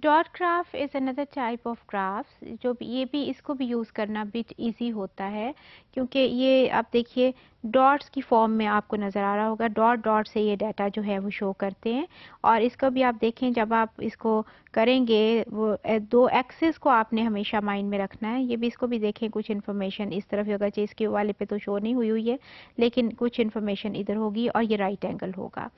dot graph is another type of graphs जो ये भी इसको भी यूज़ करना बिट ईजी होता है क्योंकि ये आप देखिए डॉट्स की फॉर्म में आपको नज़र आ रहा होगा डॉट डॉट से ये डाटा जो है वो शो करते हैं और इसको भी आप देखें जब आप इसको करेंगे वो दो एक्सेस को आपने हमेशा माइंड में रखना है ये भी इसको भी देखें कुछ इन्फॉर्मेशन इस तरफ होगा चाहिए इसके वाले पे तो शो नहीं हुई हुई है लेकिन कुछ इन्फॉर्मेशन इधर होगी और ये राइट एंगल होगा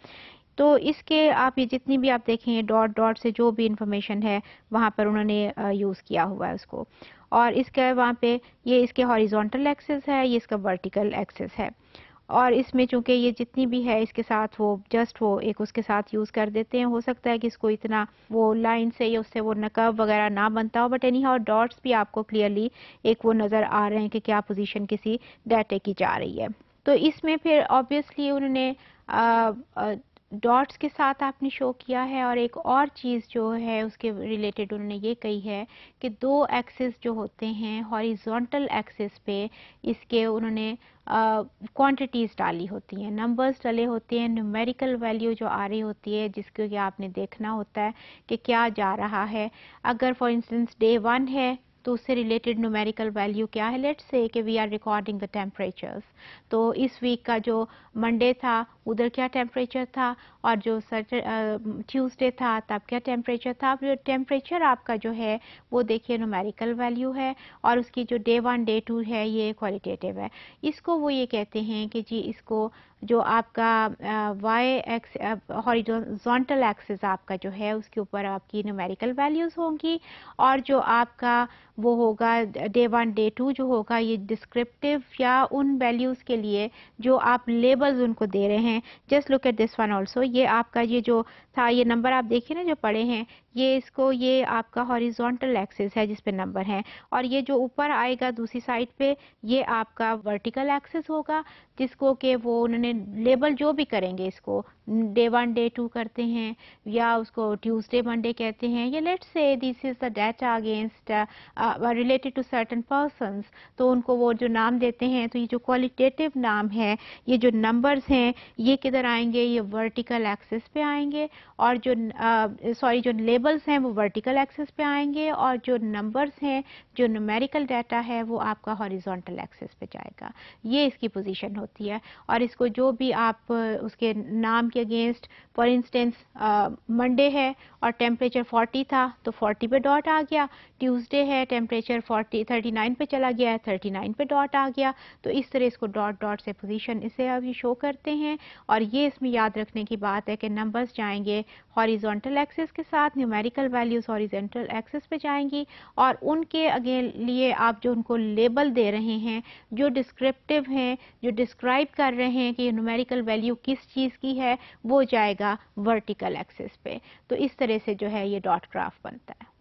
तो इसके आप ये जितनी भी आप देखें डॉट डॉट से जो भी इंफॉर्मेशन है वहाँ पर उन्होंने यूज़ किया हुआ है उसको और इसका वहाँ पे ये इसके हॉरिजॉन्टल एक्सेस है ये इसका वर्टिकल एक्सेस है और इसमें चूंकि ये जितनी भी है इसके साथ वो जस्ट वो एक उसके साथ यूज़ कर देते हैं हो सकता है कि इसको इतना वो लाइन से या उससे वो नकब वगैरह ना बनता हो बट एनी हाउ डॉट्स भी आपको क्लियरली एक वो नज़र आ रहे हैं कि क्या पोजीशन किसी डाटे की जा रही है तो इसमें फिर ऑब्वियसली उन्होंने डॉट्स के साथ आपने शो किया है और एक और चीज़ जो है उसके रिलेटेड उन्होंने ये कही है कि दो एक्सेस जो होते हैं हॉरिजॉन्टल एक्सेस पे इसके उन्होंने क्वांटिटीज़ uh, डाली होती हैं नंबर्स डले होते हैं न्यूमेरिकल वैल्यू जो आ रही होती है जिसको कि आपने देखना होता है कि क्या जा रहा है अगर फॉर इंस्टेंस डे वन है तो उससे रिलेटेड न्यूमेरिकल वैल्यू क्या है लेट्स से कि we are recording the temperatures तो इस वीक का जो मंडे था उधर क्या टेम्परेचर था और जो ट्यूसडे था तब क्या टेम्परेचर था अब टेम्परेचर आपका जो है वो देखिए नोमेरिकल वैल्यू है और उसकी जो डे वन डे टू है ये क्वालिटेटिव है इसको वो ये कहते हैं कि जी इसको जो आपका वाई एक्स हॉरिजॉन्टल एक्सेस आपका जो है उसके ऊपर आपकी न्यूमेरिकल वैल्यूज़ होंगी और जो आपका वो होगा डे वन डे टू जो होगा ये डिस्क्रिप्टिव या उन वैल्यूज़ के लिए जो आप लेबल्स उनको दे रहे हैं just look at this one also ये आपका ये जो था ये नंबर आप देखिए ना जो पड़े हैं ये इसको ये आपका हॉरिजॉन्टल एक्सेस है जिसपे नंबर है और ये जो ऊपर आएगा दूसरी साइड पे ये आपका वर्टिकल एक्सेस होगा जिसको कि वो उन्होंने लेबल जो भी करेंगे इसको डे वन डे टू करते हैं या उसको ट्यूसडे मंडे कहते हैं या let say this is the date against related to certain person तो उनको वो जो नाम देते हैं तो ये जो क्वालिटेटिव नाम है ये जो नंबर्स हैं ये किधर आएंगे ये वर्टिकल एक्सेस पे आएंगे और जो सॉरी uh, जो लेबल्स हैं वो वर्टिकल एक्सेस पे आएंगे और जो नंबर्स हैं जो न्यूमेरिकल डाटा है वो आपका हॉरिजोंटल एक्सेस पे जाएगा ये इसकी पोजीशन होती है और इसको जो जो भी आप उसके नाम के अगेंस्ट फॉर इंस्टेंस मंडे है और टेम्परेचर 40 था तो 40 पे डॉट आ गया ट्यूसडे है टेम्परेचर 40 39 पे चला गया है 39 पे डॉट आ गया तो इस तरह इसको डॉट डॉट से पोजीशन इसे अब ये शो करते हैं और ये इसमें याद रखने की बात है कि नंबर्स जाएंगे हॉरिजॉन्टल एक्सेस के साथ न्यूमेरिकल वैल्यूज हॉरिजेंटल एक्सेस पे जाएंगी और उनके अगेन लिए आप जो उनको लेबल दे रहे हैं जो डिस्क्रिप्टिव हैं जो डिस्क्राइब कर रहे हैं कि की न्यूमेरिकल वैल्यू किस चीज़ की है वो जाएगा वर्टिकल एक्सिस पे तो इस तरह से जो है ये डॉट ग्राफ बनता है